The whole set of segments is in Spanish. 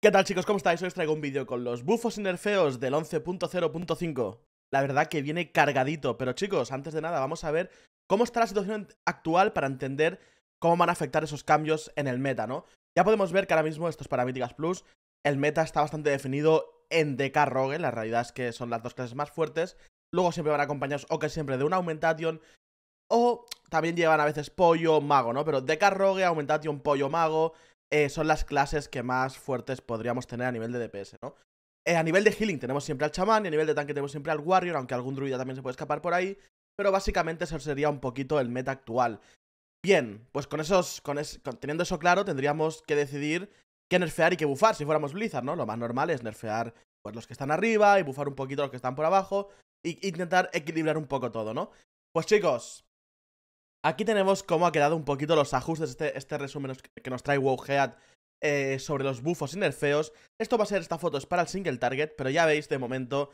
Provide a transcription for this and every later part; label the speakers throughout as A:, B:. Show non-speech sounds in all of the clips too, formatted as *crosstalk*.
A: ¿Qué tal chicos? ¿Cómo estáis? Hoy os traigo un vídeo con los bufos y nerfeos del 11.0.5 La verdad que viene cargadito, pero chicos, antes de nada vamos a ver cómo está la situación actual para entender cómo van a afectar esos cambios en el meta, ¿no? Ya podemos ver que ahora mismo, estos paramíticas Plus, el meta está bastante definido en DK Rogue, la realidad es que son las dos clases más fuertes, luego siempre van acompañados o que siempre de un Aumentation o también llevan a veces pollo, mago, ¿no? Pero DK Rogue, Aumentation, pollo, mago, eh, son las clases que más fuertes podríamos tener a nivel de DPS, ¿no? Eh, a nivel de healing tenemos siempre al chamán y a nivel de tanque tenemos siempre al warrior, aunque algún druida también se puede escapar por ahí. Pero básicamente eso sería un poquito el meta actual. Bien, pues con esos, con, teniendo eso claro, tendríamos que decidir qué nerfear y qué bufar si fuéramos Blizzard, ¿no? Lo más normal es nerfear pues, los que están arriba y bufar un poquito los que están por abajo. e intentar equilibrar un poco todo, ¿no? Pues chicos, Aquí tenemos cómo ha quedado un poquito los ajustes, este, este resumen que nos trae WoWhead eh, sobre los bufos y nerfeos. Esto va a ser, esta foto es para el single target, pero ya veis de momento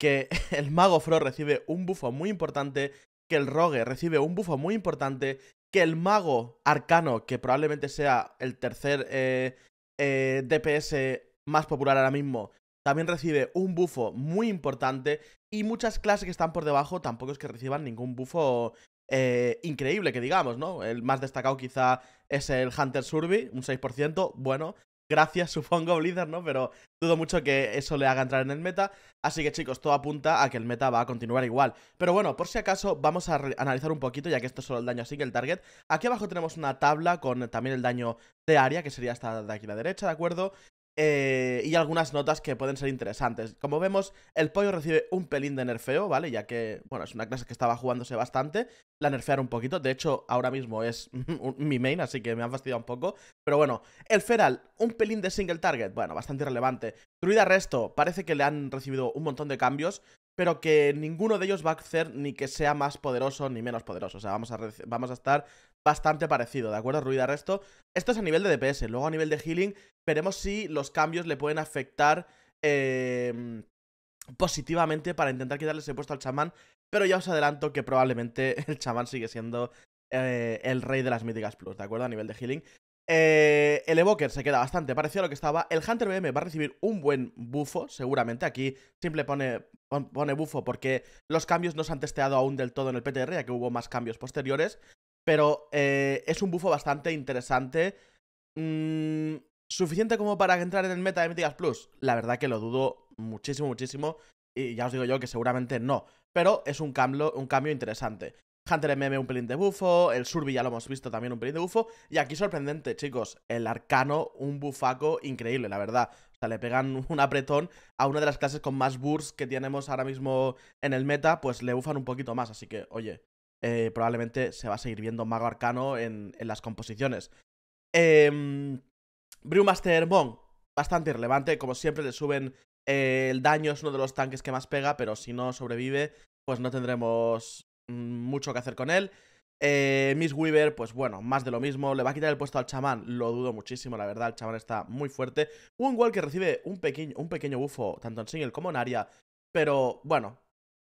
A: que *laughs* el mago Fro recibe un bufo muy importante, que el rogue recibe un bufo muy importante, que el mago arcano, que probablemente sea el tercer eh, eh, DPS más popular ahora mismo, también recibe un bufo muy importante y muchas clases que están por debajo tampoco es que reciban ningún bufo eh, increíble, que digamos, ¿no? El más destacado quizá es el Hunter Survey, un 6%, bueno, gracias *laughs* supongo Blizzard, ¿no? Pero dudo mucho que eso le haga entrar en el meta, así que chicos, todo apunta a que el meta va a continuar igual. Pero bueno, por si acaso vamos a analizar un poquito, ya que esto es solo el daño así que el target. Aquí abajo tenemos una tabla con también el daño de área, que sería esta de aquí a la derecha, ¿de acuerdo? Eh, y algunas notas que pueden ser interesantes. Como vemos, el pollo recibe un pelín de nerfeo, ¿vale? Ya que, bueno, es una clase que estaba jugándose bastante. La nerfearon un poquito. De hecho, ahora mismo es *laughs* mi main, así que me han fastidiado un poco. Pero bueno, el feral, un pelín de single target. Bueno, bastante relevante Druida resto, parece que le han recibido un montón de cambios pero que ninguno de ellos va a hacer ni que sea más poderoso ni menos poderoso. O sea, vamos a, vamos a estar bastante parecido, ¿de acuerdo? Ruida resto. Esto es a nivel de DPS, luego a nivel de healing, veremos si los cambios le pueden afectar em, positivamente para intentar quitarle ese puesto al chamán, pero ya os adelanto que probablemente *laughs* el chamán sigue siendo eh, el rey de las míticas plus, ¿de acuerdo? A nivel de healing. Eh, el Evoker se queda bastante parecido a lo que estaba. El Hunter BM va a recibir un buen bufo, seguramente. Aquí simple pone, pone bufo porque los cambios no se han testeado aún del todo en el PTR, ya que hubo más cambios posteriores. Pero eh, es un bufo bastante interesante. Mm, ¿Suficiente como para entrar en el meta de Mythicas Plus? La verdad que lo dudo muchísimo, muchísimo. Y ya os digo yo que seguramente no. Pero es un cambio, un cambio interesante. Hunter MM un pelín de bufo, el Surby ya lo hemos visto también un pelín de bufo, y aquí sorprendente, chicos, el Arcano un bufaco increíble, la verdad le pegan *laughs* un apretón a una de las clases con más burst que tenemos ahora mismo en el meta, pues le ufan un poquito más. Así que, oye, eh, probablemente se va a seguir viendo Mago Arcano en, las composiciones. Eh, Brewmaster Bon, bastante irrelevante. Como siempre, le suben eh, el daño, es uno de los tanques que más pega, pero si no sobrevive, pues no tendremos mm, mucho que hacer con él. Eh, Miss Weaver, pues bueno, más de lo mismo. Le va a quitar el puesto al chamán. Lo dudo muchísimo, la verdad. El chamán está muy fuerte. Un Wall que recibe un pequeño, un pequeño bufo, tanto en single como en área. Pero bueno,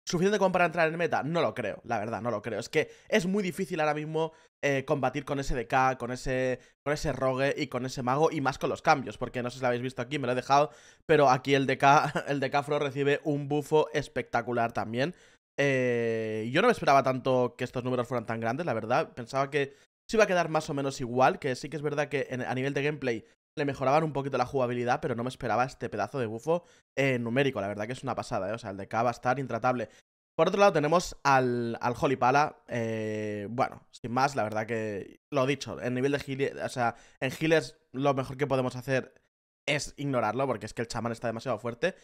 A: ¿suficiente como para entrar en meta? No lo creo, la verdad, no lo creo. Es que es muy difícil ahora mismo eh, combatir con ese con ese, con ese rogue y con ese mago. Y más con los cambios, porque no sé si lo habéis visto aquí, me lo he dejado. Pero aquí el DK, *laughs* el DK Fro recibe un bufo espectacular también. Eh, yo no me esperaba tanto que estos números fueran tan grandes, la verdad. Pensaba que se iba a quedar más o menos igual, que sí que es verdad que a nivel de gameplay le mejoraban un poquito la jugabilidad, pero no me esperaba este pedazo de bufo eh, numérico. La verdad que es una pasada, eh. O sea, el de K va a estar intratable. Por otro lado, tenemos al, al Holy Pala. bueno, sin más, la verdad que lo he dicho, en nivel de o sea, en healers lo mejor que podemos hacer es ignorarlo, porque es que el chamán está demasiado fuerte.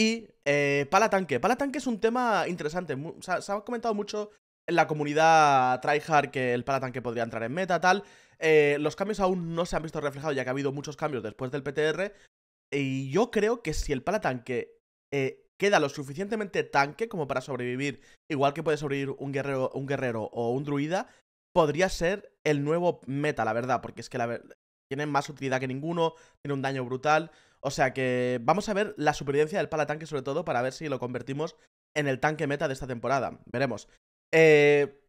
A: Y eh, pala tanque. Pala tanque es un tema interesante. Se ha, comentado mucho en la comunidad tryhard que el pala tanque podría entrar en meta, tal. Eh, los cambios aún no se han visto reflejados, ya que ha habido muchos cambios después del PTR. Y yo creo que si el pala tanque eh, queda lo suficientemente tanque como para sobrevivir, igual que puede sobrevivir un guerrero, un guerrero o un druida, podría ser el nuevo meta, la verdad, porque es que la, tienen más utilidad que ninguno, tiene un daño brutal. O sea que vamos a ver la supervivencia del palatanque sobre todo para ver si lo convertimos en el tanque meta de esta temporada. Veremos. Eh,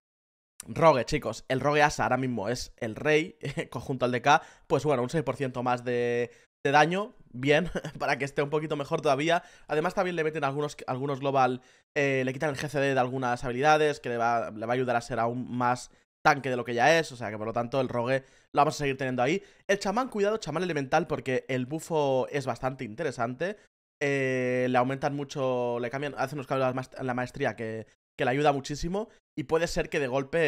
A: Rogue, chicos, el Rogue Asa ahora mismo es el rey, *laughs* conjunto al DK, pues bueno, un 6% más de, daño, bien, *laughs* para que esté un poquito mejor todavía. Además también le meten algunos, algunos global, eh, le quitan el GCD de algunas habilidades, que le va a ayudar a ser aún más tanque de lo que ya es, o sea que por lo tanto el rogue lo vamos a seguir teniendo ahí. El chamán, cuidado, chamán elemental, porque el bufo es bastante interesante. Eh, le aumentan mucho, le cambian, hace unos cambios en la maestría que, que le ayuda muchísimo. Y puede ser que de golpe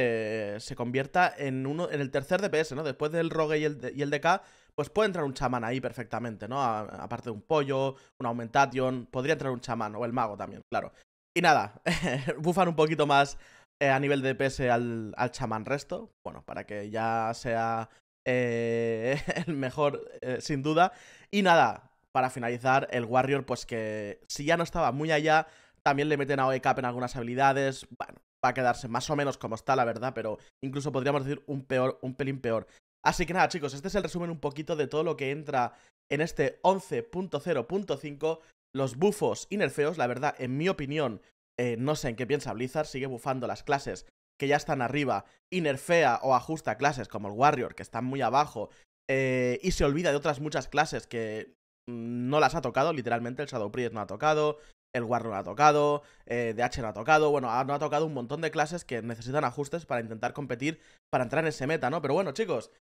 A: eh, se convierta en uno en el tercer DPS, ¿no? Después del rogue y el, y el DK, pues puede entrar un chamán ahí perfectamente, ¿no? aparte de un pollo, Un aumentation, podría entrar un chamán o el mago también, claro. Y nada, *laughs* bufan un poquito más eh, a nivel de PS al, al chamán resto, bueno, para que ya sea eh, *laughs* el mejor, eh, sin duda. Y nada, para finalizar, el Warrior, pues que si ya no estaba muy allá, también le meten a OECAP en algunas habilidades, bueno, va a quedarse más o menos como está, la verdad, pero incluso podríamos decir un, peor, un pelín peor. Así que nada, chicos, este es el resumen un poquito de todo lo que entra en este 11.0.5, los bufos y nerfeos, la verdad, en mi opinión, eh, no sé en qué piensa Blizzard, sigue bufando las clases que ya están arriba y nerfea o ajusta clases como el Warrior, que están muy abajo, eh, y se olvida de otras muchas clases que mm, no las ha tocado, literalmente el Shadow Priest no ha tocado, el Warrior no ha tocado, eh, DH no ha tocado, bueno, no ha tocado un montón de clases que necesitan ajustes para intentar competir, para entrar en ese meta, ¿no? Pero bueno, chicos,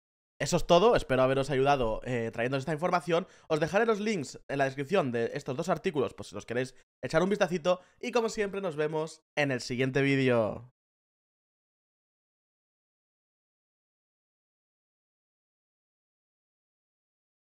A: eso es todo, espero haberos ayudado eh, trayéndoos esta información. Os dejaré los links en la descripción de estos dos artículos por pues si los queréis echar un vistacito. Y como siempre nos vemos en el siguiente vídeo.